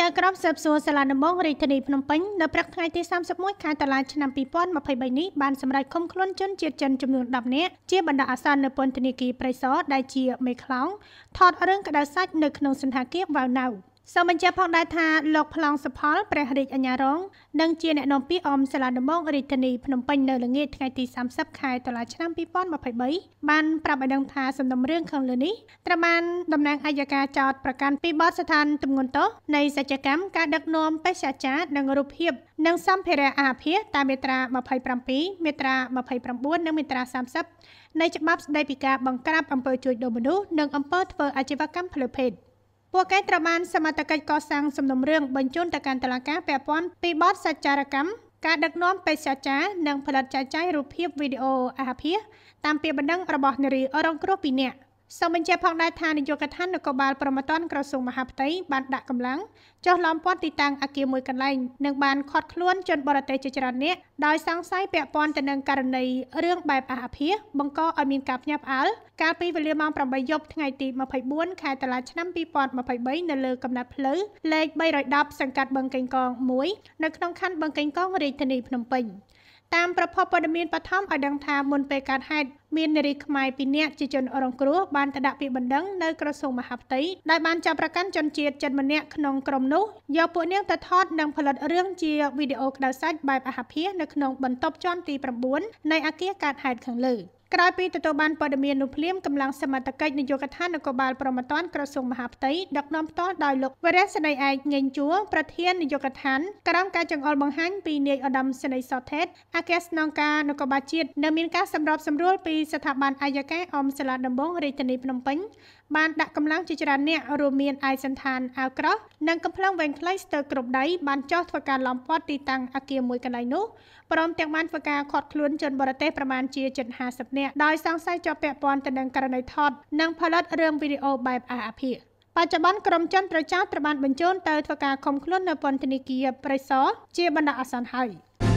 ចៅក្រមស៊ើបសួរសាលាដំបងរាជធានីភ្នំពេញនៅព្រឹកថ្ងៃទី31ខែតុលាឆ្នាំ2023នេះបានសម្រេចឃុំខ្លួនជនជាតិចិនចំនួន10នាក់ជាបណ្ដោះអាសន្ននៅពន្ធនាគារព្រៃសរដែលជាមេខ្លោងថតរឿងក្តៅសាច់នៅក្នុងសន្តិការវ៉ៅណៅ។សូមបញ្ជាក់ផងដែរថាលោកប្លង់សផលព្រះរាជអាជ្ញារងនិងជាអ្នកនាំពាក្យអមសាលាដំបងរាជធានីភ្នំពេញនៅល្ងាចថ្ងៃទី30ខែតុលាឆ្នាំ2023បានប្រាប់ឲ្យដឹងថាសំណុំរឿងខាងលើនេះត្រូវបានតំណាងអាយកាចោតប្រកាសពីបទស្ថានទម្ងន់ទោសនៃសច្ចកម្មការដឹកនាំបេសកចារនិងរូបភាពនិងសម្ភារៈអាភាសតាមមាត្រា27មាត្រា29និងមាត្រា30នៃច្បាប់ស្តីពីការបង្ក្រាបអំពើជួញដូរមនុស្សនិងអំពើធ្វើអាជីវកម្មផ្លូវភេទ។ពួកគេត្រូវបានសមត្ថកិច្ចកសាងសំណុំរឿងបញ្ជូនទៅកាន់តុលាការពាក់ព័ន្ធពីបទសច្ចារកម្មការដឹកនាំបេសកចារនិងផលិតចែកចាយរូបភាពវីដេអូអាហាភាសតាមពាក្យបណ្ដឹងរបស់នារីរងគ្រោះពីរនាក់សូមបញ្ជាក់ផងដែរថានាយកដ្ឋាននគរបាលប្រមត្តនក្រសួងមហាផ្ទៃបានដាក់កម្លាំងចុះឡោមព័ទ្ធទីតាំងអគារមួយកន្លែងនិងបានឃាត់ខ្លួនជនបរទេសជាច្រើននាក់ដោយសង្ស័យពាក់ព័ន្ធទៅនឹងករណីរឿងបែបអាហាភាសបង្កឲ្យមានការផ្ញើផ្អើលកាលពីវេលាម៉ោង8យប់ថ្ងៃទី24ខែតុលាឆ្នាំ2023នៅលើកំណត់ផ្លូវលេខ310សង្កាត់បឹងកេងកង1នៅក្នុងខណ្ឌបឹងកេងកងរាជធានីភ្នំពេញតាមប្រភពព័ត៌មានបឋមឲ្យដឹងថាមុនពេលកើតហេតុមាននារីខ្មែរពីរនាក់ជាជនរងគ្រោះបានទៅដាក់ពាក្យបណ្ដឹងនៅក្រសួងមហាផ្ទៃដោយបានចាប់ប្រកាន់ជនជាតិចិនម្នាក់ក្នុងក្រុមនោះយកពួកនាងទៅថតនិងផលិតរឿងជាវីដេអូក្តៅសាច់បែបអាហាភាសនៅក្នុងបន្ទប់ជាន់ទី9នៃអគារកើតហេតុខាងលើ។ក្រោយពីទទួលបានព័ត៌មាននោះភ្លាមកម្លាំងសមត្ថកិច្ចនយោបាយកថានគរបាលប្រមត្តនក្រសួងមហាផ្ទៃដឹកនាំផ្ទាល់ដោយលោកវរៈសេនីឯកងេងជួរប្រធាននយោបាយកថាក្រោមការចង្អុលបង្ហាញពីនាយឧត្តមសេនីសថេតអគ្គស្នងការនគរបាលជាតិនៅមានការសម្របសម្រួលពីស្ថាប័នអាយកាអមសាលាដំបងរាជធានីភ្នំពេញបានដាក់កម្លាំងជាច្រើនអ្នករួមមានឯកសន្តានអាវក្រោះនិងកំភ្លើងវែងខ្លីស្ទើរគ្រប់ដីបានចោះធ្វើការឡំព័ទ្ធទីតាំងអគារមួយកន្លែងនោះព្រមទាំងបានធ្វើការខាត់ខ្លួនជនបរទេសប្រមាណជាជិត50នាក់ដោយសង្ស័យជាប់ពាក់ព័ន្ធទៅនឹងករណីថតនិងផលិតរឿងវីដេអូបែបអះអាភាបច្ចុប្បន្នក្រុមជនត្រូវចោទត្រូវបានបញ្ជូនទៅធ្វើការឃុំខ្លួននៅពន្ធនាគារប្រៃសរជាបណ្ដោះអាសន្នហើយ។